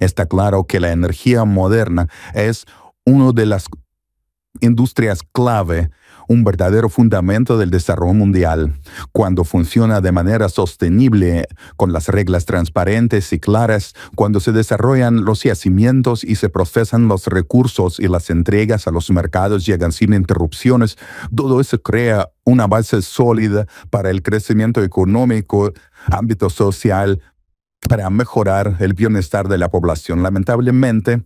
Está claro que la energía moderna es una de las industrias clave, un verdadero fundamento del desarrollo mundial. Cuando funciona de manera sostenible, con las reglas transparentes y claras, cuando se desarrollan los yacimientos y se procesan los recursos y las entregas a los mercados llegan sin interrupciones, todo eso crea una base sólida para el crecimiento económico, ámbito social, para mejorar el bienestar de la población. Lamentablemente,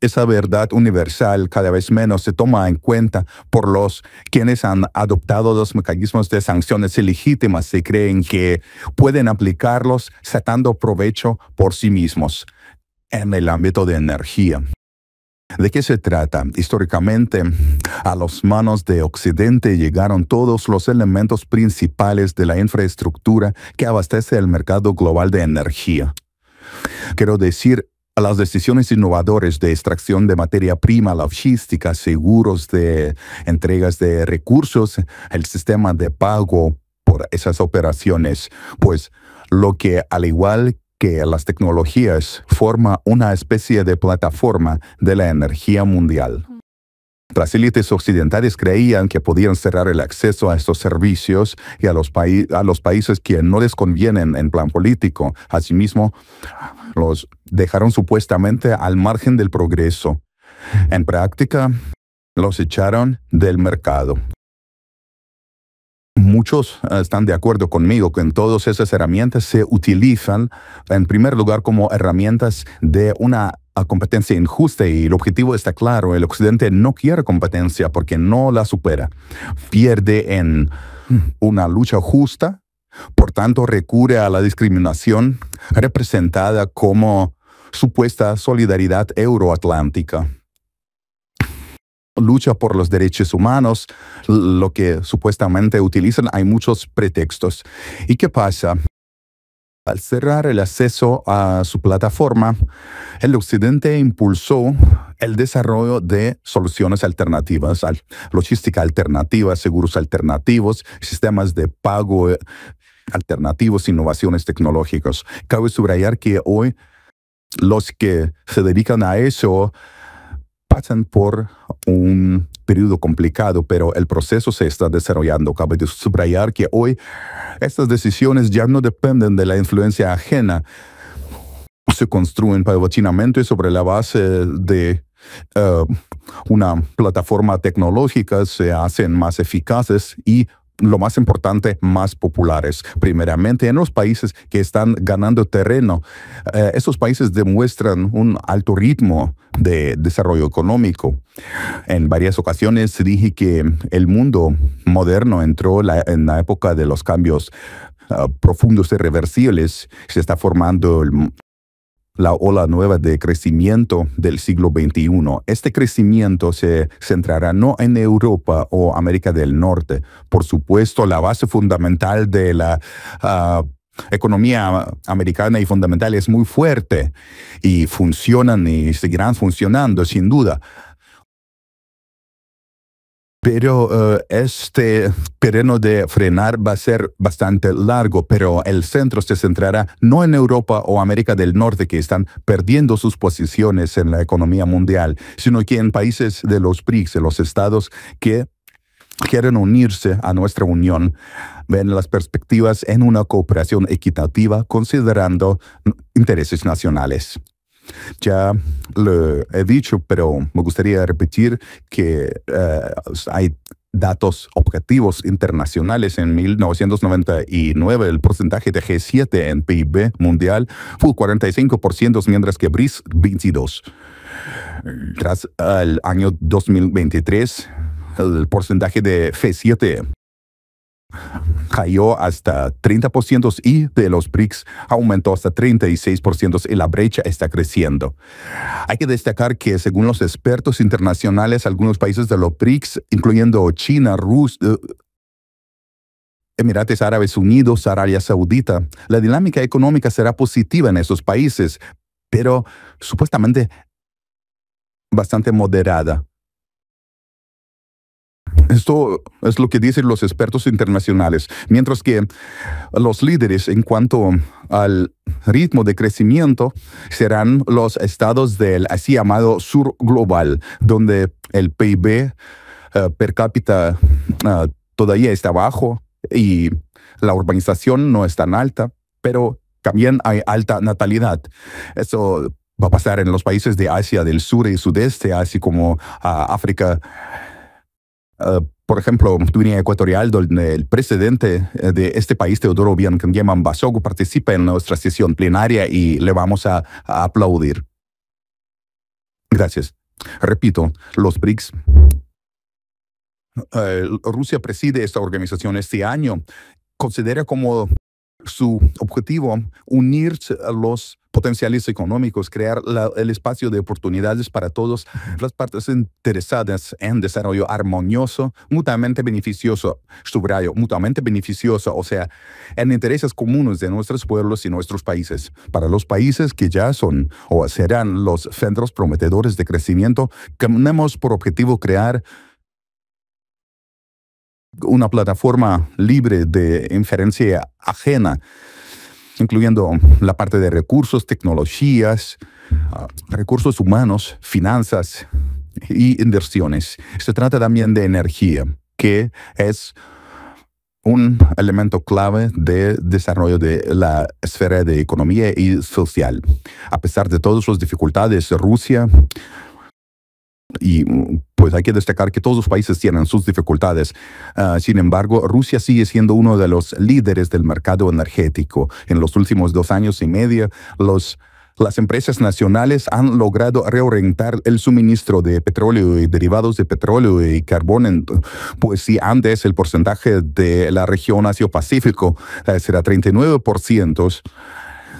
esa verdad universal cada vez menos se toma en cuenta por los quienes han adoptado los mecanismos de sanciones ilegítimas y creen que pueden aplicarlos sacando provecho por sí mismos en el ámbito de energía. ¿De qué se trata? Históricamente, a las manos de Occidente llegaron todos los elementos principales de la infraestructura que abastece el mercado global de energía. Quiero decir, las decisiones innovadoras de extracción de materia prima, logística, seguros de entregas de recursos, el sistema de pago por esas operaciones, pues lo que al igual que las tecnologías forman una especie de plataforma de la energía mundial. Las élites occidentales creían que podían cerrar el acceso a estos servicios y a los, a los países que no les convienen en plan político. Asimismo, los dejaron supuestamente al margen del progreso. En práctica, los echaron del mercado muchos eh, están de acuerdo conmigo que en todas esas herramientas se utilizan en primer lugar como herramientas de una ah, competencia injusta y el objetivo está claro, el occidente no quiere competencia porque no la supera, pierde en mm. una lucha justa, por tanto recurre a la discriminación representada como supuesta solidaridad euroatlántica lucha por los derechos humanos, lo que supuestamente utilizan, hay muchos pretextos. ¿Y qué pasa? Al cerrar el acceso a su plataforma, el Occidente impulsó el desarrollo de soluciones alternativas, logística alternativa, seguros alternativos, sistemas de pago eh, alternativos, innovaciones tecnológicas. Cabe subrayar que hoy los que se dedican a eso pasan por un periodo complicado, pero el proceso se está desarrollando. Cabe subrayar que hoy estas decisiones ya no dependen de la influencia ajena, se construyen y sobre la base de eh, una plataforma tecnológica, se hacen más eficaces y lo más importante, más populares. Primeramente, en los países que están ganando terreno, esos eh, estos países demuestran un alto ritmo de desarrollo económico. En varias ocasiones dije que el mundo moderno entró en la época de los cambios eh, profundos y irreversibles. Se está formando el, la ola nueva de crecimiento del siglo XXI. Este crecimiento se centrará no en Europa o América del Norte. Por supuesto, la base fundamental de la ah, economía americana y fundamental es muy fuerte y funcionan y seguirán funcionando, sin duda pero eh, este terreno de frenar va a ser bastante largo, pero el centro se centrará no en Europa o América del Norte, que están perdiendo sus posiciones en la economía mundial, sino que en países de los BRICS, los estados que quieren unirse a nuestra unión, ven las perspectivas en una cooperación equitativa considerando intereses nacionales. Ya lo he dicho, pero me gustaría repetir que eh, hay datos objetivos internacionales, en 1999 el porcentaje de G7 en PIB mundial fue 45%, mientras que Bris 22. Tras el año 2023, el porcentaje de G7 cayó hasta 30% y de los BRICS aumentó hasta 36% y la brecha está creciendo. Hay que destacar que según los expertos internacionales, algunos países de los BRICS, incluyendo China, Rusia, eh, Emiratos Árabes Unidos, Arabia Saudita, la dinámica económica será positiva en esos países, pero supuestamente bastante moderada. Esto es lo que dicen los expertos internacionales, mientras que los líderes en cuanto al ritmo de crecimiento serán los estados del así llamado sur global, donde el PIB eh, per cápita eh, todavía está bajo y la urbanización no es tan alta, pero también hay alta natalidad. Eso va a pasar en los países de Asia del Sur y Sudeste, así como ah, África Ah, por ejemplo, Guinea Ecuatorial, donde eh, el presidente eh, de este país, Teodoro Biancangema Mbasogo, participa en nuestra sesión plenaria y le vamos a, aplaudir. Gracias. Repito, los BRICS eh, Rusia preside esta organización este año, considera como su objetivo unir a los potenciales económicos, crear el espacio de oportunidades para todas las partes interesadas en desarrollo armonioso, mutuamente beneficioso, subrayo, mutuamente beneficioso, o sea, en intereses comunes de nuestros pueblos y nuestros países. Para los países que ya son o serán los centros prometedores de crecimiento, tenemos por objetivo crear una plataforma libre de inferencia ajena incluyendo la parte de recursos, tecnologías, ah, recursos humanos, finanzas y inversiones. Se trata también de energía, que es un elemento clave de desarrollo de la esfera de economía y social. A pesar de todas las dificultades, Rusia y pues hay que destacar que todos los países tienen sus dificultades. Ah, sin embargo, Rusia sigue siendo uno de los líderes del mercado energético. En los últimos dos años y medio, los las empresas nacionales han logrado reorientar el suministro de petróleo y derivados de petróleo y carbón, pues si antes el porcentaje de la región Asia-Pacífico eh, será 39%,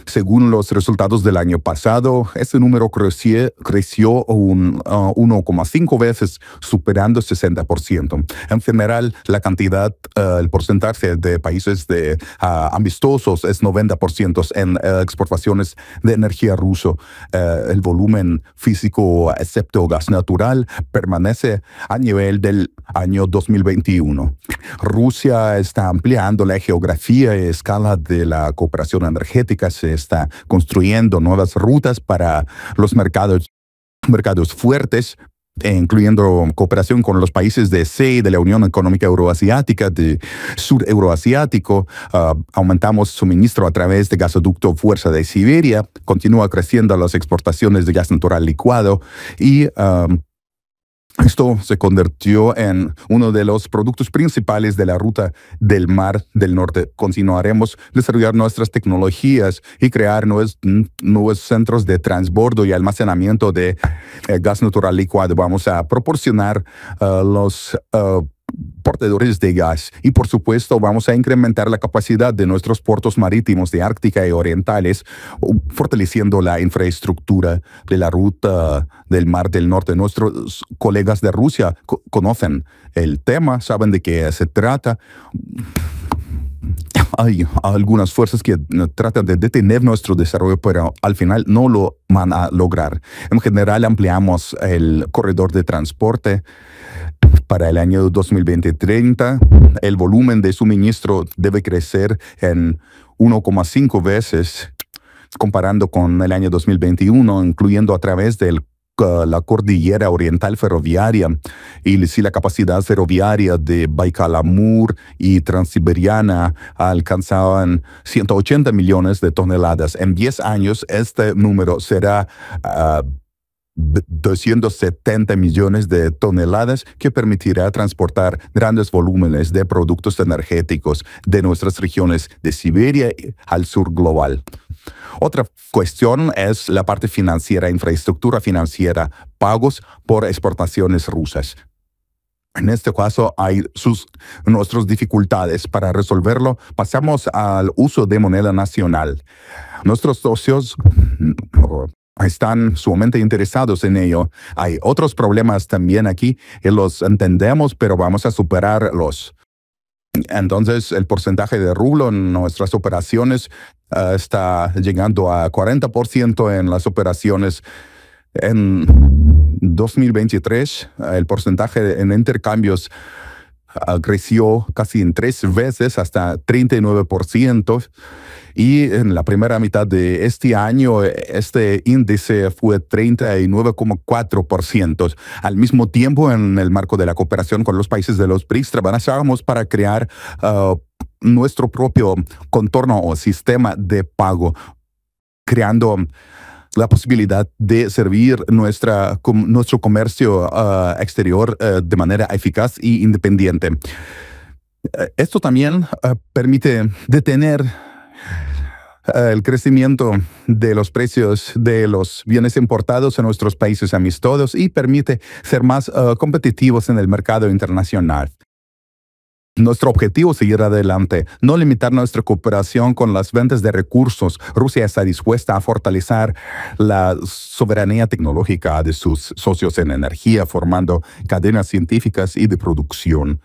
según los resultados del año pasado, ese número creció, creció un 1,5 uh, veces, superando el 60%. En general, la cantidad, uh, el porcentaje de países de, uh, amistosos es 90% en exportaciones de energía ruso. el volumen físico, excepto gas natural, permanece a nivel del año 2021. Rusia está ampliando la geografía y escala de la cooperación energética está construyendo nuevas rutas para los mercados, mercados fuertes, eh, incluyendo cooperación con los países de SEI, de la Unión Económica Euroasiática, de Sur Euroasiático. Ah, aumentamos suministro a través de gasoducto Fuerza de Siberia. Continúa creciendo las exportaciones de gas natural licuado y ah, esto se convirtió en uno de los productos principales de la ruta del Mar del Norte. Continuaremos desarrollar nuestras tecnologías y crear nuevos, centros de transbordo y almacenamiento de eh, gas natural licuado. Vamos a proporcionar eh, los eh, portadores de gas y por supuesto vamos a incrementar la capacidad de nuestros puertos marítimos de Ártica y Orientales, fortaleciendo la infraestructura de la ruta del Mar del Norte. Nuestros colegas de Rusia conocen el tema, saben de qué se trata hay algunas fuerzas que eh, tratan de detener nuestro desarrollo, pero al final no lo van a lograr. En general, ampliamos el corredor de transporte para el año 2020-30. El volumen de suministro debe crecer en 1,5 veces comparando con el año 2021, incluyendo a través del la cordillera oriental ferroviaria y si la capacidad ferroviaria de Baikal-Amur y Transiberiana alcanzaban 180 millones de toneladas. En 10 años este número será 270 ah, millones de toneladas que permitirá transportar grandes volúmenes de productos energéticos de nuestras regiones de Siberia al sur global. Otra cuestión es la parte financiera, infraestructura financiera, pagos por exportaciones rusas. En este caso hay sus, nuestras dificultades. Para resolverlo, pasamos al uso de moneda nacional. Nuestros socios mm, están sumamente interesados en ello. Hay otros problemas también aquí los entendemos, pero vamos a superarlos. Entonces, el porcentaje de rublo en nuestras operaciones ah, está llegando a 40% en las operaciones en 2023. El porcentaje en intercambios Ah, creció casi en tres veces hasta 39%. Y en la primera mitad de este año, este índice fue 39,4%. Al mismo tiempo, en el marco de la cooperación con los países de los BRICS, trabajábamos para crear ah, nuestro propio contorno o sistema de pago, creando la posibilidad de servir nuestra, nuestro comercio ah, exterior eh, de manera eficaz e independiente. Eh, esto también ah, permite detener eh, el crecimiento de los precios de los bienes importados en nuestros países amistosos y permite ser más ah, competitivos en el mercado internacional. Nuestro objetivo es seguir adelante, no limitar nuestra cooperación con las ventas de recursos. Rusia está dispuesta a fortalecer la soberanía tecnológica de sus socios en energía, formando cadenas científicas y de producción.